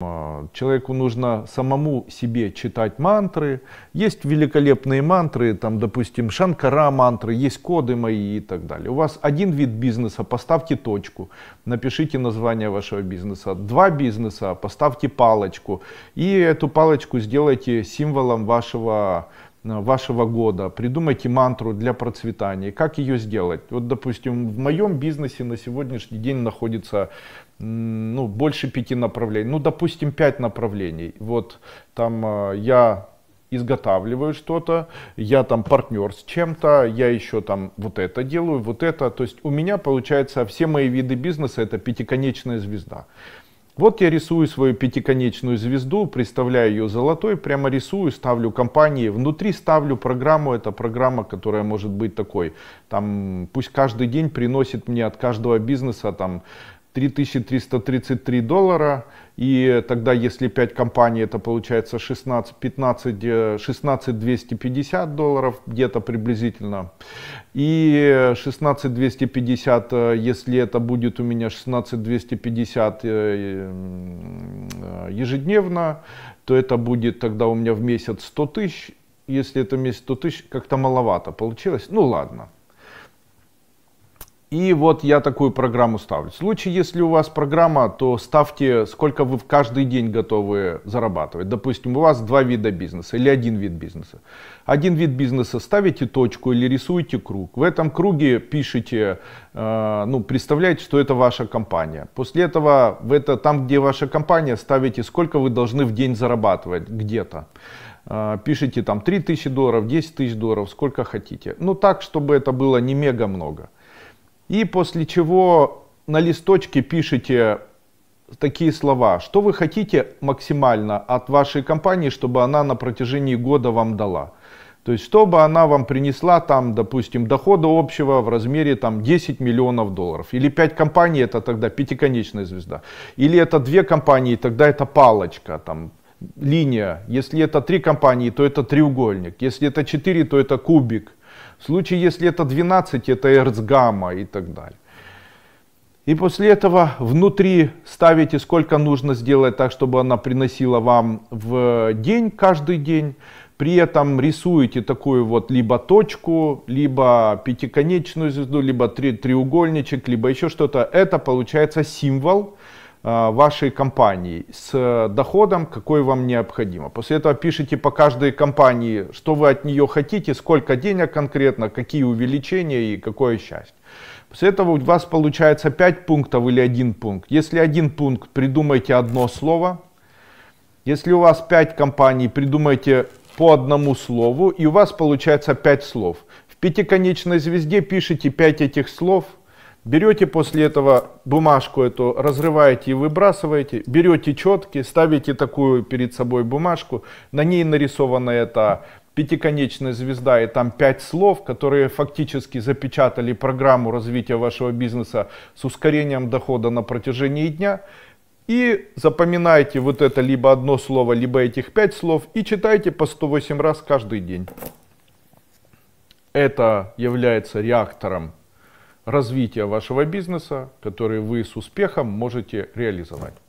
А, человеку нужно самому себе читать мантры. Есть великолепные мантры, там, допустим, Шанкара мантры, есть коды мои и так далее. У вас один вид бизнеса, поставьте точку, напишите название вашего бизнеса. Два бизнеса, поставьте палочку. И эту палочку сделайте символом вашего бизнеса Э, вашего года, придумайте мантру для процветания, как ее сделать. Вот, допустим, в моем бизнесе на сегодняшний день находится ну, больше пяти направлений, ну, допустим, пять направлений. Вот там э, я изготавливаю что-то, я там партнер с чем-то, я еще там вот это делаю, вот это. То есть у меня получается все мои виды бизнеса это пятиконечная звезда. Вот я рисую свою пятиконечную звезду, представляю ее золотой, прямо рисую, ставлю компании, внутри ставлю программу, это программа, которая может быть такой, там, пусть каждый день приносит мне от каждого бизнеса там 3333 доллара. И тогда, если 5 компаний, это получается 16, 15, 16 250 долларов где-то приблизительно. И 16 250, э, если это будет у меня 16 250 э, э, ежедневно, то это будет тогда у меня в месяц 100 тысяч. Если это месяц 100 тысяч, как-то маловато получилось. Ну ладно. И вот я такую программу ставлю. В случае, если у вас программа, то ставьте, сколько вы в каждый день готовы зарабатывать. Допустим, у вас два вида бизнеса или один вид бизнеса. Один вид бизнеса ставите точку или рисуете круг. В этом круге пишите, э, ну, представляете, что это ваша компания. После этого в это, там, где ваша компания, ставите, сколько вы должны в день зарабатывать где-то э, пишите там 3000 долларов, 10 тысяч долларов, сколько хотите. Ну так, чтобы это было не мега много. И после чего на листочке пишите такие слова, что вы хотите максимально от вашей компании, чтобы она на протяжении года вам дала. То есть, чтобы она вам принесла там, допустим, дохода общего в размере там 10 миллионов долларов. Или 5 компаний, это тогда пятиконечная звезда. Или это 2 компании, тогда это палочка, там линия. Если это 3 компании, то это треугольник. Если это 4, то это кубик. В случае, если это 12, это эрцгамма и так далее. И после этого внутри ставите, сколько нужно сделать так, чтобы она приносила вам в день, каждый день. При этом рисуете такую вот либо точку, либо пятиконечную звезду, либо три, треугольничек, либо еще что-то. Это получается символ, Э, вашей компании с э, доходом, какой вам необходимо. После этого пишите по каждой компании, что вы от нее хотите, сколько денег конкретно, какие увеличения и какое счастье. После этого у вас получается 5 пунктов или один пункт. Если один пункт, придумайте одно слово. Если у вас 5 компаний, придумайте по одному слову, и у вас получается 5 слов. В пятиконечной звезде пишите 5 этих слов – Берете после этого бумажку эту, разрываете и выбрасываете. Берете четки, ставите такую перед собой бумажку. На ней нарисована эта пятиконечная звезда и там пять слов, которые фактически запечатали программу развития вашего бизнеса с ускорением дохода на протяжении дня. И запоминайте вот это либо одно слово, либо этих пять слов и читайте по 108 раз каждый день. Это является реактором развития вашего бизнеса, который вы с успехом можете реализовать.